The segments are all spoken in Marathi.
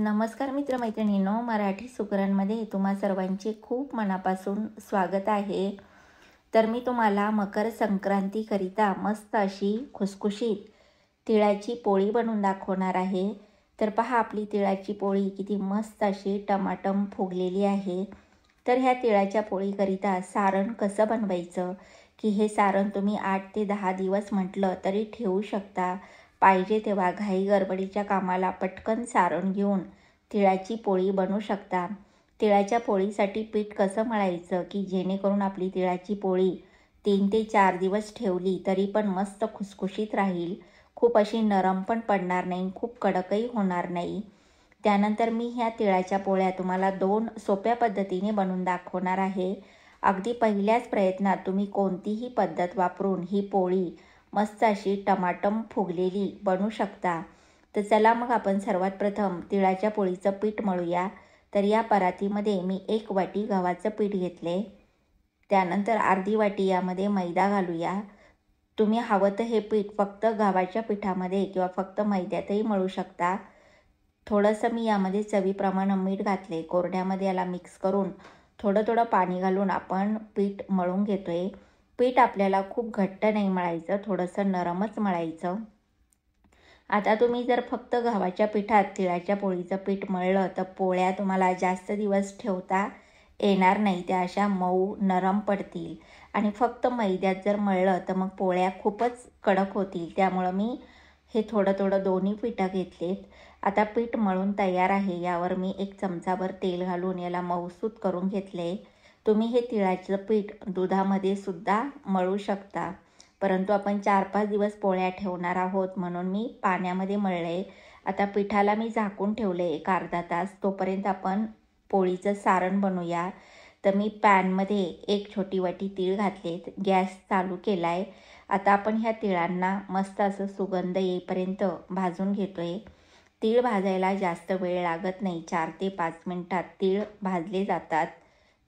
नमस्कार मित्रमैत्रिणींनो मराठी सुकरांमध्ये तुम्हा सर्वांचे खूप मनापासून स्वागत आहे तर मी तुम्हाला मकर संक्रांतीकरिता मस्त अशी खुसखुशीत तिळाची पोळी बनवून दाखवणार आहे तर पहा आपली तिळाची पोळी किती मस्त अशी टमाटम फुगलेली आहे तर ह्या तिळाच्या पोळीकरिता सारण कसं बनवायचं की हे सारण तुम्ही आठ ते दहा दिवस म्हटलं तरी ठेवू शकता पाहिजे तेव्हा घाई गरबडीच्या कामाला पटकन सारून घेऊन तिळाची पोळी बनवू शकता तिळाच्या पोळीसाठी पीठ कसं मळायचं की जेणेकरून आपली तिळाची पोळी तीन ते चार दिवस ठेवली तरी पण मस्त खुसखुशीत राहील खूप अशी नरम पण पडणार नाही खूप कडकही होणार नाही त्यानंतर मी ह्या तिळाच्या पोळ्या तुम्हाला दोन सोप्या पद्धतीने बनवून दाखवणार आहे अगदी पहिल्याच प्रयत्नात तुम्ही कोणतीही पद्धत वापरून ही पोळी मस्त अशी टमाटम फुगलेली बनू शकता तर चला मग आपण सर्वात प्रथम तिळाच्या पोळीचं पीठ मळूया तर या परातीमध्ये मी एक वाटी गव्हाचं पीठ घेतले त्यानंतर अर्धी वाटी यामध्ये मैदा घालूया तुम्ही हवं तर हे पीठ फक्त गव्हाच्या पिठामध्ये किंवा फक्त मैद्यातही मळू शकता थोडंसं मी यामध्ये चवीप्रमाणे मीठ घातले कोरड्यामध्ये याला मिक्स करून थोडं थोडं पाणी घालून आपण पीठ मळून घेतो आहे पीठ आपल्याला खूप घट्ट नाही मळायचं थोडंसं नरमच मळायचं आता तुम्ही जर फक्त गव्हाच्या पिठात तिळाच्या पोळीचं पीठ मळलं तर पोळ्या तुम्हाला जास्त दिवस ठेवता येणार नाही त्या अशा मऊ नरम पडतील आणि फक्त मैद्यात जर मळलं तर मग पोळ्या खूपच कडक होतील त्यामुळं मी हे थोडं थोडं दोन्ही पिठं घेतलेत आता पीठ मळून तयार आहे यावर मी एक चमचाभर तेल घालून याला मऊसूत करून घेतले तुम्ही हे तिळाचं पीठ दुधामध्ये सुद्धा मळू शकता परंतु आपण चार पाच दिवस पोळ्या ठेवणार आहोत म्हणून मी पाण्यामध्ये मळले आता पिठाला मी झाकून ठेवले एक अर्धा तास तोपर्यंत आपण पोळीचं सारण बनवूया तर मी पॅनमध्ये एक छोटी वाटी तीळ घातले गॅस चालू केला आहे आता आपण ह्या तिळांना मस्त असं सुगंध येईपर्यंत भाजून घेतो आहे तीळ भाजायला जास्त वेळ लागत नाही चार ते पाच मिनटात तीळ भाजले जातात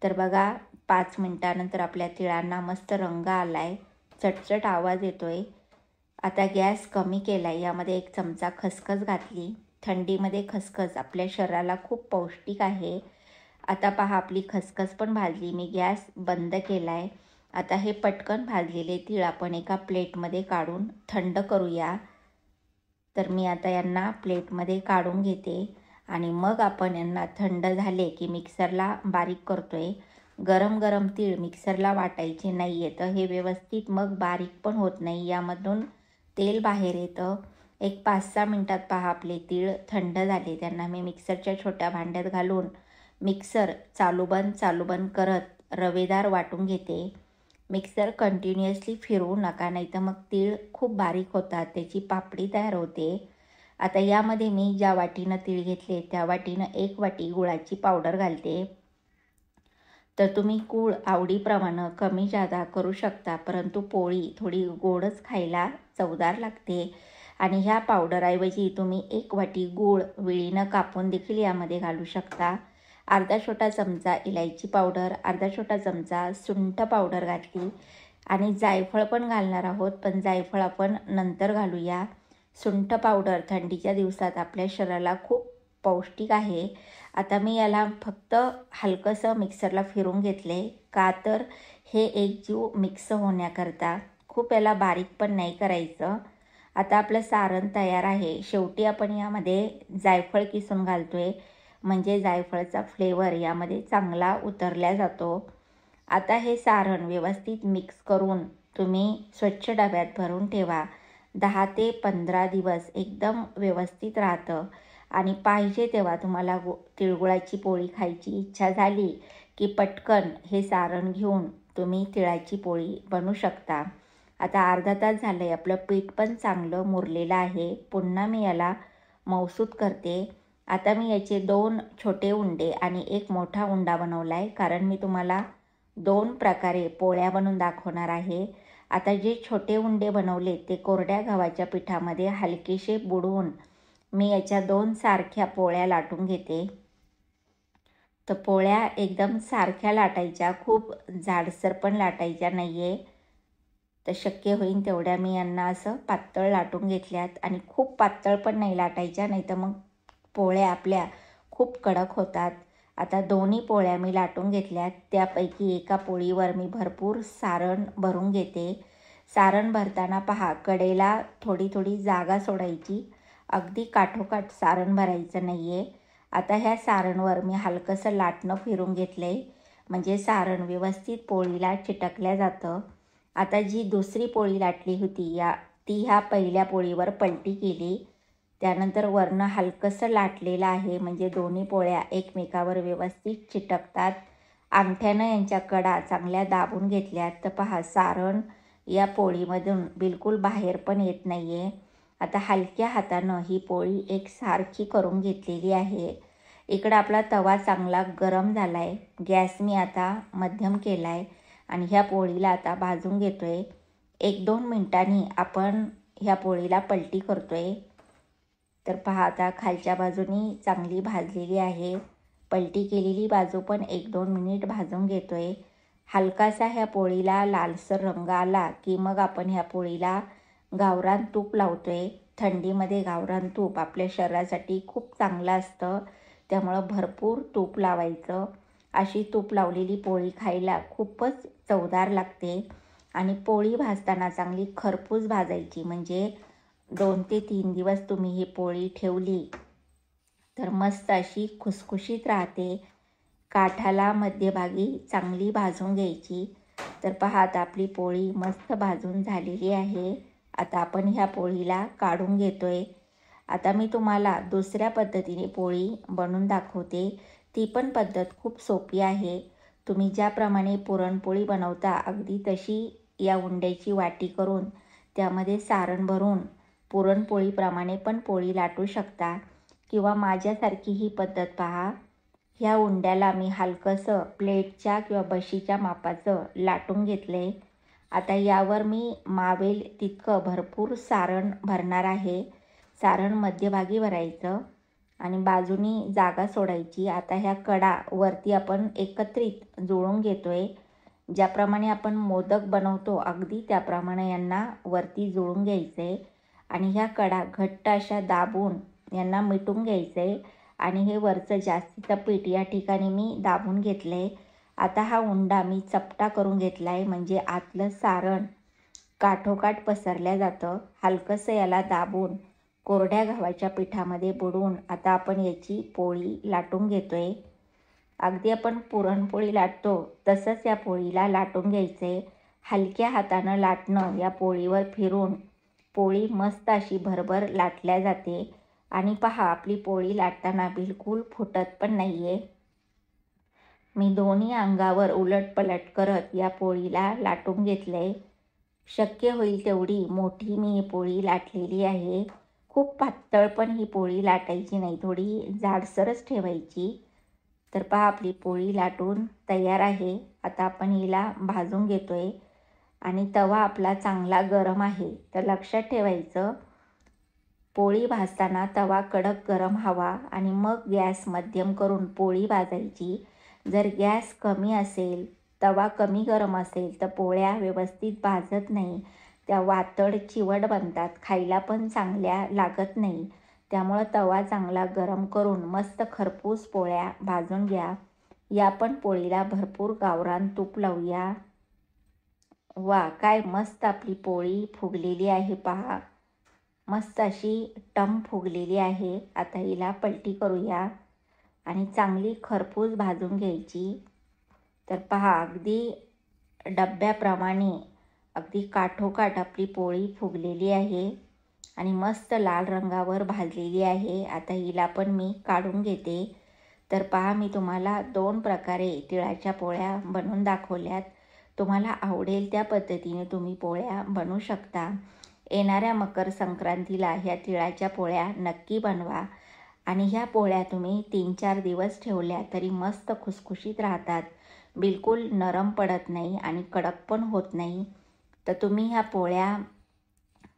तर बघा पाच मिनटानंतर आपल्या तिळांना मस्त रंग आला आहे चटचट आवाज येतो आहे आता गॅस कमी केला आहे यामध्ये एक चमचा खसखस घातली थंडीमध्ये खसखस आपल्या शरीराला खूप पौष्टिक आहे आता पहा आपली खसखस पण भाजली मी गॅस बंद केला आहे आता हे पटकन भाजलेले तीळ आपण एका प्लेटमध्ये काढून थंड करूया तर मी आता यांना प्लेटमध्ये काढून घेते आणि मग आपण यांना थंड झाले की मिक्सरला बारीक करतोय गरम गरम तीळ मिक्सरला वाटायचे नाही येतं हे व्यवस्थित मग बारीक पण होत नाही यामधून तेल बाहेर येतं एक पाच सहा मिनटात पहा आपले तीळ थंड झाले त्यांना मी मिक्सरच्या छोट्या भांड्यात घालून मिक्सर चालू बंद चालू बंद करत रवेदार वाटून घेते मिक्सर कंटिन्युअसली फिरवू नका नाही तर मग तीळ खूप बारीक होतात त्याची पापडी तयार होते आता यामध्ये मी ज्या वाटीनं तीळ घेतले त्या वाटीनं एक वाटी गुळाची पावडर घालते तर तुम्ही कूळ आवडीप्रमाणं कमी जादा करू शकता परंतु पोळी थोडी गोडच खायला चवदार लागते आणि ह्या पावडरऐवजी तुम्ही एक वाटी गूळ विळीनं कापून देखील यामध्ये घालू शकता अर्धा छोटा चमचा इलायची पावडर अर्धा छोटा चमचा सुंठ पावडर घातली आणि जायफळ पण घालणार आहोत पण जायफळ आपण नंतर घालूया सुंठ पावडर थंडीच्या दिवसात आपल्या शरीराला खूप पौष्टिक आहे आता मी याला फक्त हलकंसं मिक्सरला फिरून घेतले का तर हे एक जीव मिक्स होण्याकरता खूप याला बारीक पण नाही करायचं आता आपलं सारण तयार आहे शेवटी आपण यामध्ये जायफळ किसून घालतो आहे म्हणजे जायफळचा फ्लेवर यामध्ये चांगला उतरला जातो आता हे सारण व्यवस्थित मिक्स करून तुम्ही स्वच्छ डब्यात भरून ठेवा दहा ते पंधरा दिवस एकदम व्यवस्थित राहतं आणि पाहिजे तेव्हा तुम्हाला गो तिळगुळाची पोळी खायची इच्छा झाली की पटकन हे सारण घेऊन तुम्ही तिळाची पोळी बनवू शकता आता अर्धा तास झालं आहे आपलं पीठ पण चांगलं मुरलेलं आहे पुन्हा मी याला मौसूत करते आता मी याचे दोन छोटे उंडे आणि एक मोठा उंडा बनवला आहे कारण मी तुम्हाला दोन प्रकारे पोळ्या बनवून दाखवणार आहे आता जे छोटे उंडे बनवले ते कोरड्या गव्हाच्या पिठामध्ये हलकेसे बुडवून मी याच्या दोन सारख्या पोळ्या लाटून घेते तर पोळ्या एकदम सारख्या लाटायच्या खूप जाडसर पण लाटायच्या नाही आहे तर शक्य होईल तेवढ्या मी यांना असं पातळ लाटून घेतल्यात आणि खूप पातळ पण नाही लाटायच्या नाही तर मग पोळ्या आपल्या खूप कडक होतात आता दोन्ही पोळ्या मी लाटून घेतल्या त्यापैकी एका पोळीवर मी भरपूर सारण भरून घेते सारण भरताना पहा कडेला थोडी थोडी जागा सोडायची अगदी काठोकाठ सारण भरायचं नाही आहे आता ह्या सारणवर मी हलकंसं लाटणं फिरून घेतलं आहे म्हणजे सारण व्यवस्थित पोळीला चिटकल्या जातं आता जी दुसरी पोळी लाटली होती या ती ह्या पहिल्या पोळीवर पलटी केली त्यानंतर वरनं हलकंसं लाटलेलं आहे म्हणजे दोन्ही पोळ्या एकमेकावर व्यवस्थित चिटकतात अंगठ्यानं यांच्या कडा चांगल्या दाबून घेतल्यात तर पहा सारण या पोळीमधून बिलकुल बाहेर पण येत नाही आहे आता हलक्या हातानं ही पोळी एक सारखी करून घेतलेली आहे इकडं आपला तवा चांगला गरम झाला आहे गॅस मी आता मध्यम केला आहे आणि ह्या पोळीला आता भाजून घेतो आहे एक दोन मिनटांनी आपण ह्या पोळीला पलटी करतो आहे तर पहा आता खालच्या बाजूनी चांगली भाजलेली आहे पलटी केलेली बाजू पण एक दोन मिनिट भाजून घेतो आहे हलकासा ह्या पोळीला लालसर रंग आला की मग आपण ह्या पोळीला गावरान तूप लावतो आहे थंडीमध्ये गावरान तूप आपल्या शरीरासाठी खूप चांगलं असतं त्यामुळं भरपूर तूप लावायचं अशी तूप लावलेली पोळी खायला खूपच चवदार लागते आणि पोळी भाजताना चांगली खरपूस भाजायची म्हणजे दोन ते तीन दिवस तुम्ही ही पोळी ठेवली तर मस्त अशी खुसखुशीत राहते काठाला मध्यभागी चांगली भाजून घ्यायची तर पहात आपली पोळी मस्त भाजून झालेली आहे आता आपण ह्या पोळीला काढून घेतो आहे आता मी तुम्हाला दुसऱ्या पद्धतीने पोळी बनवून दाखवते ती पण पद्धत खूप सोपी आहे तुम्ही ज्याप्रमाणे पुरणपोळी बनवता अगदी तशी या उंड्याची वाटी करून त्यामध्ये सारण भरून पुरणपोळीप्रमाणे पण पोळी लाटू शकता किंवा माझ्यासारखी ही पद्धत पहा ह्या उंड्याला मी हलकंसं प्लेटच्या किंवा बशीच्या मापाचं लाटून घेतलं आहे आता यावर मी मावेल तितकं भरपूर सारण भरणार आहे सारण मध्यभागी भरायचं आणि बाजूनी जागा सोडायची आता ह्या कडा वरती आपण एकत्रित जुळून घेतो आहे ज्याप्रमाणे आपण मोदक बनवतो अगदी त्याप्रमाणे यांना वरती जुळून घ्यायचे आणि ह्या कडा घट्ट अशा दाबून यांना मिटून घ्यायचं आहे आणि हे वरचं जास्तीचं पीठ या ठिकाणी मी दाबून घेतलं आहे आता हा उंडा मी चपटा करून घेतला आहे म्हणजे आतलं सारण काठोकाठ पसरल्या जातं हलकंसं याला दाबून कोरड्या गव्हाच्या पिठामध्ये बुडून आता आपण याची पोळी लाटून घेतो आहे अगदी आपण पुरणपोळी लाटतो तसंच या पोळीला लाटून घ्यायचं आहे हलक्या हातानं लाटणं या पोळीवर फिरून पोळी मस्त अशी भरभर लाटल्या जाते आणि पहा आपली पोळी लाटताना बिलकुल फुटत पण नाही आहे मी दोन्ही अंगावर उलट पलट करत या पोळीला लाटून घेतलं आहे शक्य होईल तेवढी मोठी मी ही पोळी लाटलेली आहे खूप पातळ पण ही पोळी लाटायची नाही थोडी जाडसरच ठेवायची तर पहा आपली पोळी लाटून तयार आहे आता आपण हिला भाजून घेतो आहे आणि तवा आपला चांगला गरम आहे तर लक्षात ठेवायचं पोळी भाजताना तवा कडक गरम हवा आणि मग गॅस मध्यम करून पोळी भाजायची जर गॅस कमी असेल तवा कमी गरम असेल तर पोळ्या व्यवस्थित भाजत नाही त्या वातड चिवट बनतात खायला पण चांगल्या लागत नाही त्यामुळं तवा चांगला गरम करून मस्त खरपूस पोळ्या भाजून घ्या या पण पोळीला भरपूर गावरान तूप लावूया वा काय मस्त आपली पोळी फुगलेली आहे पहा मस्त अशी टम फुगलेली आहे आता हिला पलटी करूया आणि चांगली खरपूस भाजून घ्यायची तर पहा अगदी डब्याप्रमाणे अगदी काठोकाठ आपली पोळी फुगलेली आहे आणि मस्त लाल रंगावर भाजलेली आहे आता हिला पण मी काढून घेते तर पहा मी तुम्हाला दोन प्रकारे तिळाच्या पोळ्या बनवून दाखवल्यात तुम्हाला आवडेल त्या पद्धतीने तुम्ही पोळ्या बनवू शकता येणाऱ्या मकर संक्रांतीला ह्या तिळाच्या पोळ्या नक्की बनवा आणि ह्या पोळ्या तुम्ही तीन चार दिवस ठेवल्या तरी मस्त खुसखुशीत राहतात बिलकुल नरम पडत नाही आणि कडक पण होत नाही तर तुम्ही ह्या पोळ्या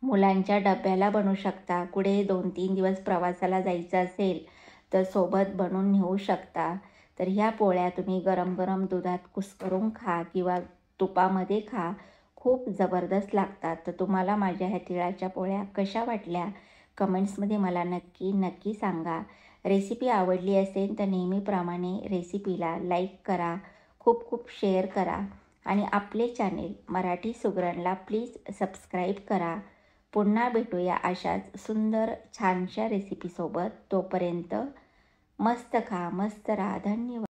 मुलांच्या डब्याला बनवू शकता कुठे दोन तीन दिवस प्रवासाला जायचं असेल तर सोबत बनवून नेऊ शकता तर ह्या पोळ्या तुम्ही गरम गरम दुधात कुस्करून खा किंवा तुपामध्ये खा खूप जबरदस्त लागतात तर तुम्हाला माझ्या ह्या तिळाच्या पोळ्या कशा वाटल्या कमेंट्समध्ये मला नक्की नक्की सांगा रेसिपी आवडली असेल तर नेहमीप्रमाणे रेसिपीला लाईक करा खूप खूप शेअर करा आणि आपले चॅनेल मराठी सुगरणला प्लीज सबस्क्राईब करा पुन्हा भेटूया अशाच सुंदर छानशा रेसिपीसोबत तोपर्यंत मस्त खा मस्त राहा धन्यवाद